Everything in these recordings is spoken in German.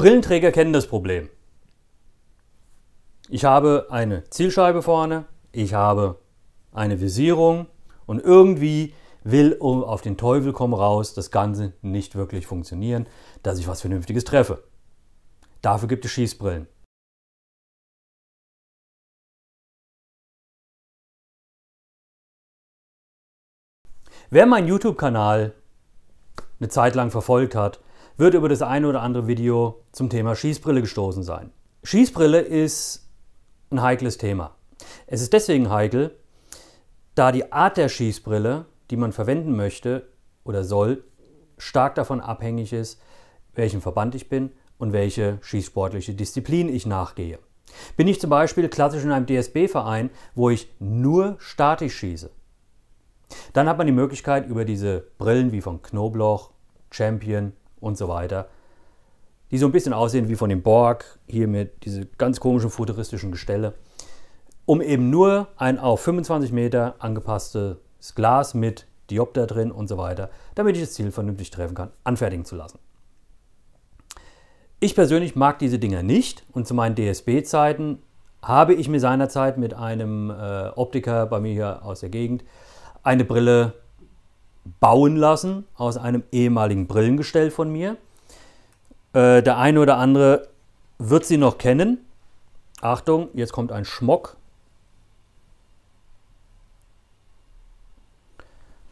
Brillenträger kennen das Problem. Ich habe eine Zielscheibe vorne, ich habe eine Visierung und irgendwie will auf den Teufel komm raus das Ganze nicht wirklich funktionieren, dass ich was Vernünftiges treffe. Dafür gibt es Schießbrillen. Wer meinen YouTube-Kanal eine Zeit lang verfolgt hat, wird über das eine oder andere Video zum Thema Schießbrille gestoßen sein. Schießbrille ist ein heikles Thema. Es ist deswegen heikel, da die Art der Schießbrille, die man verwenden möchte oder soll, stark davon abhängig ist, welchem Verband ich bin und welche schießsportliche Disziplin ich nachgehe. Bin ich zum Beispiel klassisch in einem DSB-Verein, wo ich nur statisch schieße, dann hat man die Möglichkeit, über diese Brillen wie von Knobloch, Champion und so weiter, die so ein bisschen aussehen wie von dem Borg, hier mit diese ganz komischen futuristischen Gestelle, um eben nur ein auf 25 Meter angepasstes Glas mit Diopter drin und so weiter, damit ich das Ziel vernünftig treffen kann, anfertigen zu lassen. Ich persönlich mag diese Dinger nicht und zu meinen DSB-Zeiten habe ich mir seinerzeit mit einem äh, Optiker bei mir hier aus der Gegend eine Brille bauen lassen aus einem ehemaligen Brillengestell von mir. Äh, der eine oder andere wird sie noch kennen. Achtung, jetzt kommt ein Schmock.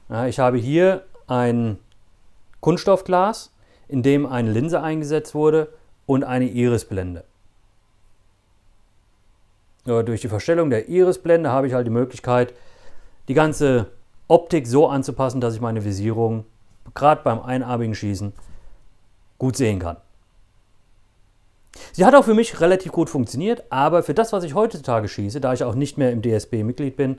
Ja, ich habe hier ein Kunststoffglas, in dem eine Linse eingesetzt wurde und eine Irisblende. durch die Verstellung der Irisblende habe ich halt die Möglichkeit, die ganze Optik so anzupassen, dass ich meine Visierung gerade beim einarmigen Schießen gut sehen kann. Sie hat auch für mich relativ gut funktioniert, aber für das, was ich heutzutage schieße, da ich auch nicht mehr im DSB Mitglied bin,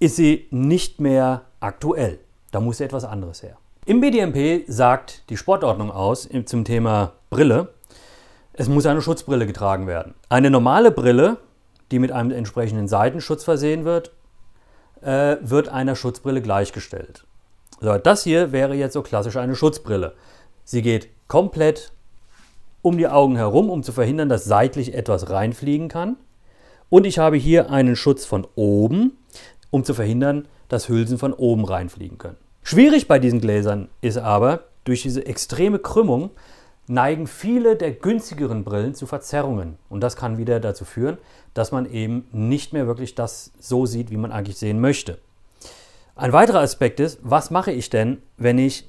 ist sie nicht mehr aktuell. Da muss etwas anderes her. Im BDMP sagt die Sportordnung aus zum Thema Brille, es muss eine Schutzbrille getragen werden. Eine normale Brille, die mit einem entsprechenden Seitenschutz versehen wird, äh, wird einer Schutzbrille gleichgestellt. So, das hier wäre jetzt so klassisch eine Schutzbrille. Sie geht komplett um die Augen herum, um zu verhindern, dass seitlich etwas reinfliegen kann. Und ich habe hier einen Schutz von oben, um zu verhindern, dass Hülsen von oben reinfliegen können. Schwierig bei diesen Gläsern ist aber, durch diese extreme Krümmung neigen viele der günstigeren Brillen zu Verzerrungen. Und das kann wieder dazu führen, dass man eben nicht mehr wirklich das so sieht, wie man eigentlich sehen möchte. Ein weiterer Aspekt ist, was mache ich denn, wenn ich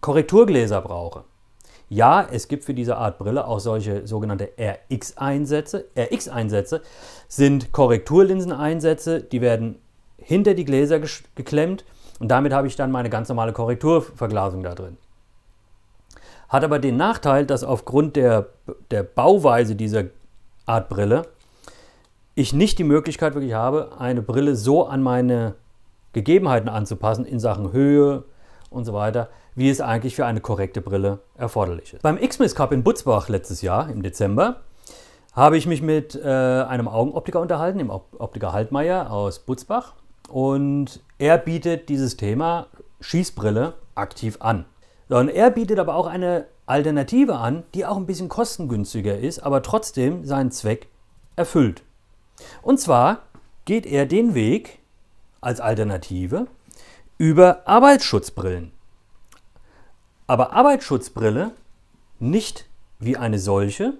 Korrekturgläser brauche? Ja, es gibt für diese Art Brille auch solche sogenannte RX-Einsätze. RX-Einsätze sind Korrekturlinseneinsätze, die werden hinter die Gläser geklemmt und damit habe ich dann meine ganz normale Korrekturverglasung da drin. Hat aber den Nachteil, dass aufgrund der, der Bauweise dieser Art Brille ich nicht die Möglichkeit wirklich habe, eine Brille so an meine Gegebenheiten anzupassen in Sachen Höhe und so weiter, wie es eigentlich für eine korrekte Brille erforderlich ist. Beim X-Miss Cup in Butzbach letztes Jahr im Dezember habe ich mich mit äh, einem Augenoptiker unterhalten, dem Optiker Haltmeier aus Butzbach. Und er bietet dieses Thema Schießbrille aktiv an. Und er bietet aber auch eine Alternative an, die auch ein bisschen kostengünstiger ist, aber trotzdem seinen Zweck erfüllt. Und zwar geht er den Weg als Alternative über Arbeitsschutzbrillen. Aber Arbeitsschutzbrille nicht wie eine solche,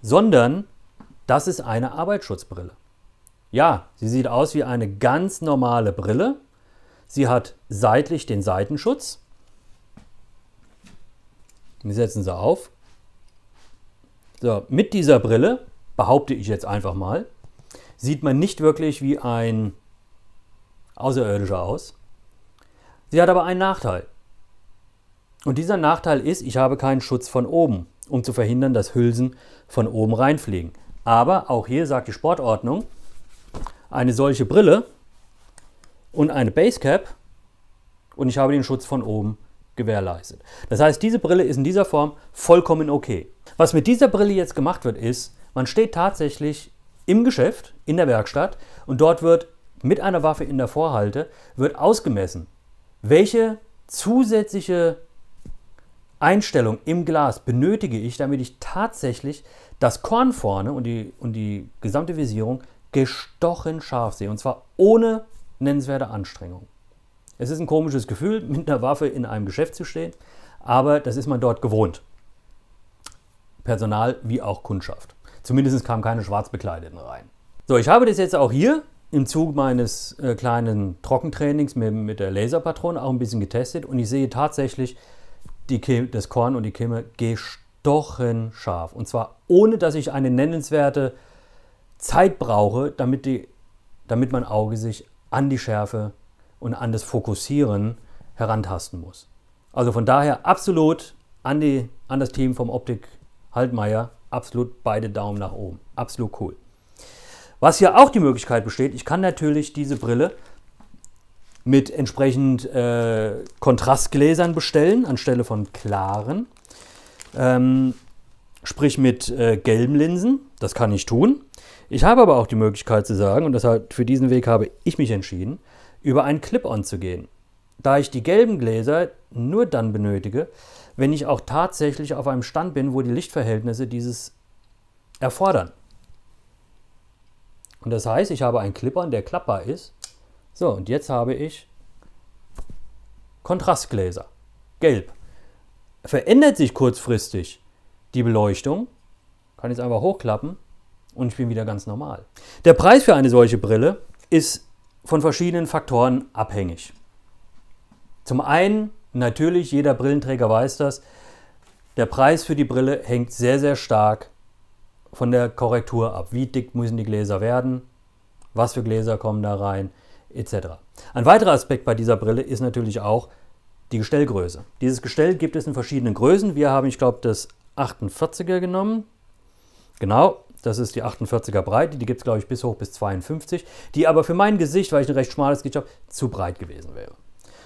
sondern das ist eine Arbeitsschutzbrille. Ja, sie sieht aus wie eine ganz normale Brille. Sie hat seitlich den Seitenschutz die setzen sie auf. So, mit dieser Brille, behaupte ich jetzt einfach mal, sieht man nicht wirklich wie ein Außerirdischer aus. Sie hat aber einen Nachteil. Und dieser Nachteil ist, ich habe keinen Schutz von oben, um zu verhindern, dass Hülsen von oben reinfliegen. Aber auch hier sagt die Sportordnung, eine solche Brille und eine Basecap und ich habe den Schutz von oben gewährleistet. Das heißt, diese Brille ist in dieser Form vollkommen okay. Was mit dieser Brille jetzt gemacht wird, ist, man steht tatsächlich im Geschäft, in der Werkstatt und dort wird mit einer Waffe in der Vorhalte, wird ausgemessen, welche zusätzliche Einstellung im Glas benötige ich, damit ich tatsächlich das Korn vorne und die, und die gesamte Visierung gestochen scharf sehe. Und zwar ohne nennenswerte Anstrengung. Es ist ein komisches Gefühl, mit einer Waffe in einem Geschäft zu stehen, aber das ist man dort gewohnt. Personal wie auch Kundschaft. Zumindest kamen keine Schwarzbekleideten rein. So, ich habe das jetzt auch hier im Zuge meines äh, kleinen Trockentrainings mit, mit, der Laserpatrone auch ein bisschen getestet und ich sehe tatsächlich die, das Korn und die Kimme gestochen scharf. Und zwar ohne, dass ich eine nennenswerte Zeit brauche, damit, die, damit mein Auge sich an die Schärfe und an das Fokussieren herantasten muss. Also von daher absolut an, die, an das Team vom Optik Haltmeier, absolut beide Daumen nach oben. Absolut cool. Was hier auch die Möglichkeit besteht, ich kann natürlich diese Brille mit entsprechend äh, Kontrastgläsern bestellen, anstelle von klaren. Ähm, sprich mit äh, gelben Linsen. Das kann ich tun. Ich habe aber auch die Möglichkeit zu sagen, und deshalb für diesen Weg habe ich mich entschieden, über ein Clip-on zu gehen, da ich die gelben Gläser nur dann benötige, wenn ich auch tatsächlich auf einem Stand bin, wo die Lichtverhältnisse dieses erfordern. Und das heißt, ich habe einen Clip-on, der klappbar ist. So, und jetzt habe ich Kontrastgläser, gelb. Verändert sich kurzfristig die Beleuchtung, kann ich es einfach hochklappen und ich bin wieder ganz normal. Der Preis für eine solche Brille ist von verschiedenen Faktoren abhängig. Zum einen, natürlich, jeder Brillenträger weiß das, der Preis für die Brille hängt sehr, sehr stark von der Korrektur ab. Wie dick müssen die Gläser werden? Was für Gläser kommen da rein? Etc. Ein weiterer Aspekt bei dieser Brille ist natürlich auch die Gestellgröße. Dieses Gestell gibt es in verschiedenen Größen. Wir haben, ich glaube, das 48er genommen. Genau, das ist die 48er Breite, die gibt es glaube ich bis hoch bis 52, die aber für mein Gesicht, weil ich ein recht schmales Gesicht habe, zu breit gewesen wäre.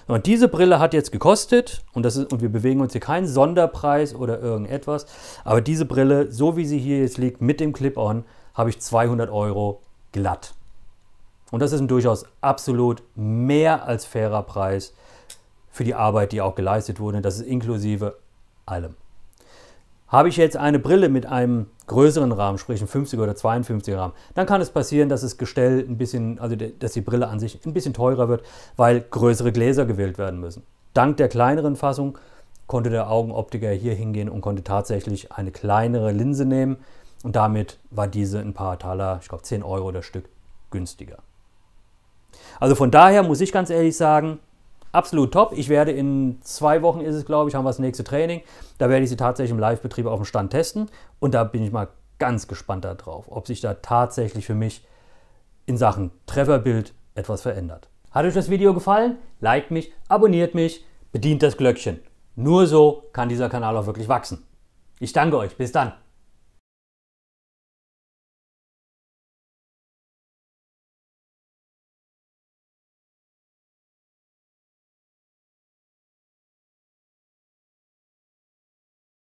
Und diese Brille hat jetzt gekostet, und, das ist, und wir bewegen uns hier keinen Sonderpreis oder irgendetwas, aber diese Brille, so wie sie hier jetzt liegt, mit dem Clip-On, habe ich 200 Euro glatt. Und das ist ein durchaus absolut mehr als fairer Preis für die Arbeit, die auch geleistet wurde. Das ist inklusive allem. Habe ich jetzt eine Brille mit einem größeren Rahmen, sprich ein 50er oder 52er Rahmen, dann kann es passieren, dass das Gestell ein bisschen, also dass die Brille an sich ein bisschen teurer wird, weil größere Gläser gewählt werden müssen. Dank der kleineren Fassung konnte der Augenoptiker hier hingehen und konnte tatsächlich eine kleinere Linse nehmen und damit war diese ein paar Taler, ich glaube 10 Euro das Stück, günstiger. Also von daher muss ich ganz ehrlich sagen, absolut top. Ich werde in zwei Wochen, ist es glaube ich, haben wir das nächste Training. Da werde ich sie tatsächlich im Live-Betrieb auf dem Stand testen. Und da bin ich mal ganz gespannt darauf, ob sich da tatsächlich für mich in Sachen Trefferbild etwas verändert. Hat euch das Video gefallen? Liked mich, abonniert mich, bedient das Glöckchen. Nur so kann dieser Kanal auch wirklich wachsen. Ich danke euch. Bis dann.